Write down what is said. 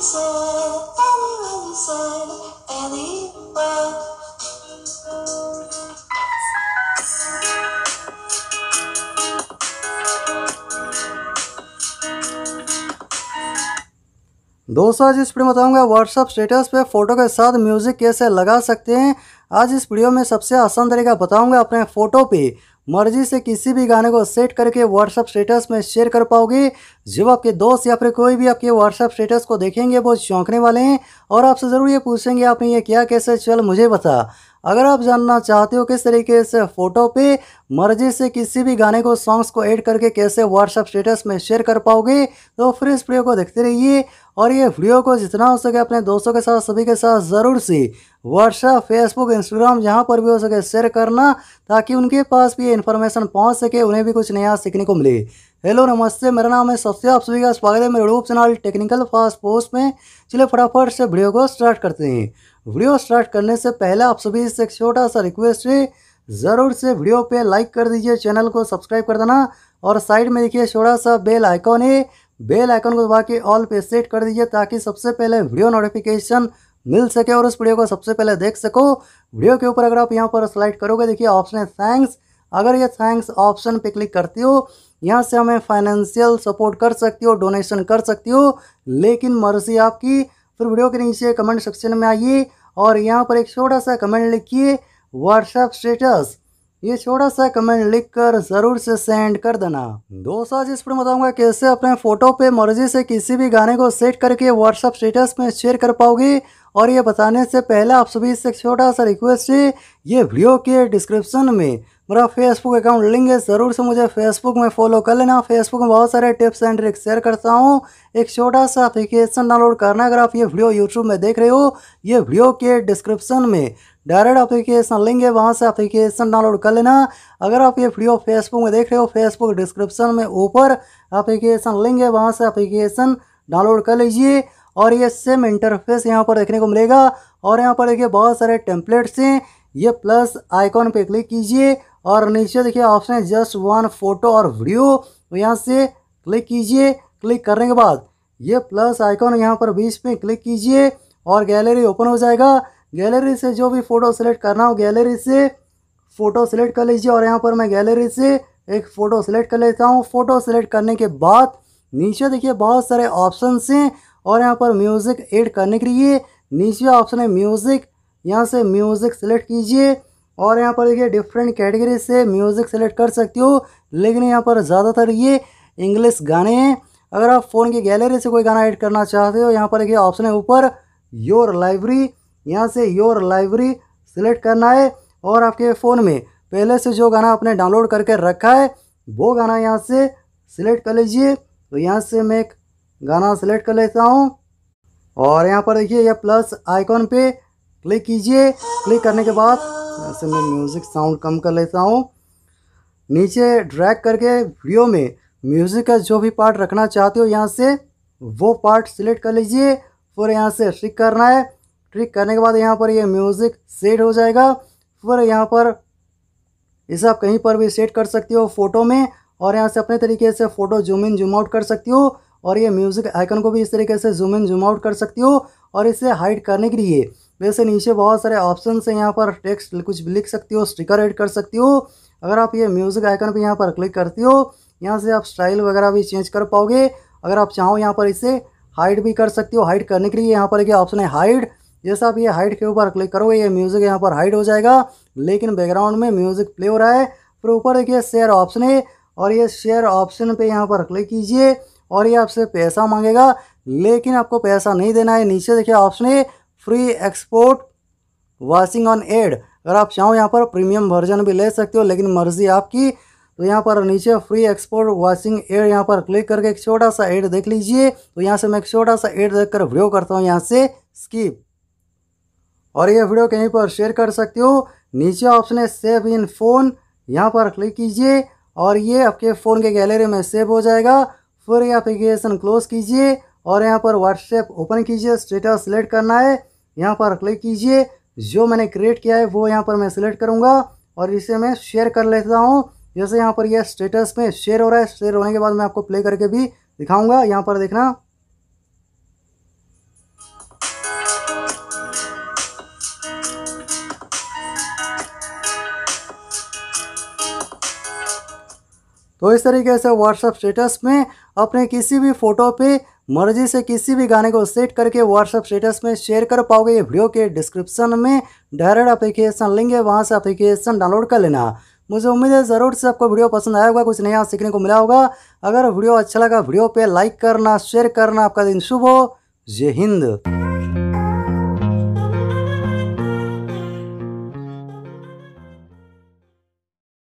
दोस्तों आज इस वीडियो में बताऊंगा व्हाट्सअप स्टेटस पे फोटो के साथ म्यूजिक कैसे लगा सकते हैं आज इस वीडियो में सबसे आसान तरीका बताऊंगा अपने फोटो पे मर्जी से किसी भी गाने को सेट करके व्हाट्सअप स्टेटस में शेयर कर पाओगे जब आपके दोस्त या फिर कोई भी आपके व्हाट्सअप स्टेटस को देखेंगे वो चौंकने वाले हैं और आपसे ज़रूर ये पूछेंगे आपने ये क्या कैसे चल मुझे बता अगर आप जानना चाहते हो किस तरीके से फ़ोटो पे मर्जी से किसी भी गाने को सॉन्ग्स को ऐड करके कैसे व्हाट्सअप स्टेटस में शेयर कर पाओगे तो फिर इस वीडियो को देखते रहिए और ये वीडियो को जितना हो सके अपने दोस्तों के साथ सभी के साथ ज़रूर से व्हाट्सअप फेसबुक इंस्टाग्राम जहाँ पर भी हो सके शेयर करना ताकि उनके पास भी ये इन्फॉर्मेशन पहुँच सके उन्हें भी कुछ नया सीखने को मिले हेलो नमस्ते मेरा नाम है सबसे आप सभी का स्वागत है मेरे YouTube channel Technical Fast Post में चलिए फटाफट से वीडियो को स्टार्ट करते हैं वीडियो स्टार्ट करने से पहले आप सभी से एक छोटा सा रिक्वेस्ट है ज़रूर से वीडियो पे लाइक कर दीजिए चैनल को सब्सक्राइब कर देना और साइड में देखिए छोटा सा बेल आइकॉन है बेल आइकॉन को दबा के ऑल पे सेट कर दीजिए ताकि सबसे पहले वीडियो नोटिफिकेशन मिल सके और उस वीडियो को सबसे पहले देख सको वीडियो के ऊपर अगर आप यहाँ पर स्लाइड करोगे देखिए ऑप्शन है थैंक्स अगर ये थैंक्स ऑप्शन पे क्लिक करती हो यहाँ से हमें फाइनेंशियल सपोर्ट कर सकती हो डोनेशन कर सकती हो लेकिन मर्जी आपकी फिर वीडियो के नीचे कमेंट सेक्शन में आइए और यहाँ पर एक छोटा सा कमेंट लिखिए व्हाट्सएप स्टेटस ये छोटा सा कमेंट लिखकर ज़रूर से सेंड कर देना दोस्तों आज इस पर बताऊंगा कैसे अपने फ़ोटो पे मर्जी से किसी भी गाने को सेट करके व्हाट्सएप स्टेटस में शेयर कर पाओगे और ये बताने से पहले आप सभी से छोटा सा रिक्वेस्ट है ये वीडियो के डिस्क्रिप्शन में मेरा फेसबुक अकाउंट लिंक है ज़रूर से मुझे फेसबुक में फॉलो कर लेना फेसबुक में बहुत सारे टिप्स एंड ट्रिक्स शेयर करता हूँ एक छोटा सा एप्लीकेशन डाउनलोड करना अगर आप ये वीडियो यूट्यूब में देख रहे हो ये वीडियो के डिस्क्रिप्शन में डायरेक्ट एप्लीकेशन लिंक है वहाँ से एप्लीकेशन डाउनलोड कर लेना अगर आप ये वीडियो फेसबुक में देख रहे हो फेसबुक डिस्क्रिप्शन में ऊपर एप्लीकेशन लिंक है वहाँ से एप्लीकेशन डाउनलोड कर लीजिए और ये सेम इंटरफेस यहाँ पर देखने को मिलेगा और यहाँ पर देखिए बहुत सारे टेम्पलेट्स हैं ये प्लस आइकॉन पे क्लिक कीजिए और नीचे देखिए ऑप्शन है जस्ट वन फोटो और वीडियो तो यहाँ से क्लिक कीजिए क्लिक करने के बाद ये प्लस आइकॉन यहाँ पर बीच में क्लिक कीजिए और गैलरी ओपन हो जाएगा गैलरी से जो भी फ़ोटो सेलेक्ट करना हो गैलरी से फ़ोटो सेलेक्ट कर लीजिए और यहाँ पर मैं गैलरी से एक फ़ोटो सेलेक्ट कर लेता हूँ फ़ोटो सेलेक्ट करने के बाद नीचे देखिए बहुत सारे ऑप्शन हैं और यहाँ पर म्यूज़िक एड करने के लिए नीचे ऑप्शन है म्यूज़िक यहाँ से म्यूज़िक सेलेक्ट कीजिए और यहाँ पर देखिए डिफरेंट कैटेगरी से म्यूज़िक सेलेक्ट कर सकती हो लेकिन यहाँ पर ज़्यादातर ये इंग्लिश गाने हैं अगर आप फ़ोन की गैलरी से कोई गाना ऐड करना चाहते हो यहाँ पर देखिए ऑप्शन है ऊपर योर लाइब्रेरी यहाँ से योर लाइब्रेरी सेलेक्ट करना है और आपके फ़ोन में पहले से जो गाना आपने डाउनलोड करके रखा है वो गाना यहाँ से सिलेक्ट कर लीजिए तो यहाँ से मैं एक गाना सेलेक्ट कर लेता हूँ और यहाँ पर देखिए यह प्लस आइकॉन पे क्लिक कीजिए क्लिक करने के बाद ऐसे मैं म्यूज़िक साउंड कम कर लेता हूँ नीचे ड्रैग करके वीडियो में म्यूज़िक का जो भी पार्ट रखना चाहते हो यहाँ से वो पार्ट सिलेक्ट कर लीजिए फिर यहाँ से ट्रिक करना है ट्रिक करने के बाद यहाँ पर ये यह म्यूज़िक सेट हो जाएगा फिर यहाँ पर इसे आप कहीं पर भी सेट कर सकते हो फ़ोटो में और यहाँ से अपने तरीके से photo zoom in zoom out कर सकती हो और ये म्यूज़िक आइकन को भी इस तरीके से जूम इन जूम आउट कर सकती हो और इसे हाइड करने के लिए वैसे नीचे बहुत सारे ऑप्शन हैं यहाँ पर टेक्स्ट कुछ लिख सकती हो स्टिकर एड कर सकती हो अगर आप ये म्यूज़िक आइकन भी यहाँ पर क्लिक करती हो यहाँ से आप स्टाइल वगैरह भी चेंज कर पाओगे अगर आप चाहो यहाँ पर इसे हाइड भी कर सकती हो हाइड करने के लिए यहाँ पर एक ऑप्शन है हाइड जैसा आप ये हाइड के ऊपर क्लिक करोगे ये म्यूज़िक यहाँ पर हाइड हो जाएगा लेकिन बैकग्राउंड में म्यूज़िक प्ले हो रहा है फिर ऊपर देखिए शेयर ऑप्शन है और ये शेयर ऑप्शन पे यहाँ पर क्लिक कीजिए और ये आपसे पैसा मांगेगा लेकिन आपको पैसा नहीं देना है नीचे देखिए ऑप्शन है free export watching on ad अगर आप चाहो यहाँ पर प्रीमियम वर्जन भी ले सकते हो लेकिन मर्जी आपकी तो यहाँ पर नीचे फ्री एक्सपोर्ट वॉशिंग एड यहाँ पर क्लिक करके एक छोटा सा एड देख लीजिए तो यहाँ से मैं एक छोटा सा एड देख कर वीडियो करता हूँ यहाँ से स्कीप और ये वीडियो कहीं पर शेयर कर सकते हो नीचे ऑप्शन है सेव इन फ़ोन यहाँ पर क्लिक कीजिए और ये आपके फ़ोन के गैलरी में सेव हो जाएगा फिर ये एप्लीकेशन क्लोज कीजिए और यहाँ पर व्हाट्सएप ओपन कीजिए स्टेटस सेलेक्ट करना है यहाँ पर क्लिक कीजिए जो मैंने क्रिएट किया है वो यहाँ पर मैं सिलेक्ट करूँगा और इसे मैं शेयर कर लेता हूँ जैसे यहाँ पर यह स्टेटस में शेयर हो रहा है शेयर होने के बाद मैं आपको प्ले करके भी दिखाऊँगा यहाँ पर देखना तो इस तरीके से व्हाट्सएप स्टेटस में अपने किसी भी फ़ोटो पे मर्जी से किसी भी गाने को सेट करके व्हाट्सअप स्टेटस में शेयर कर पाओगे ये वीडियो के डिस्क्रिप्शन में डायरेक्ट एप्लीकेशन लिंक है वहाँ से एप्लीकेशन डाउनलोड कर लेना मुझे उम्मीद है ज़रूर से आपको वीडियो पसंद आया होगा कुछ नया सीखने को मिला होगा अगर वीडियो अच्छा लगा वीडियो पे लाइक करना शेयर करना आपका दिन शुभ हो जय हिंद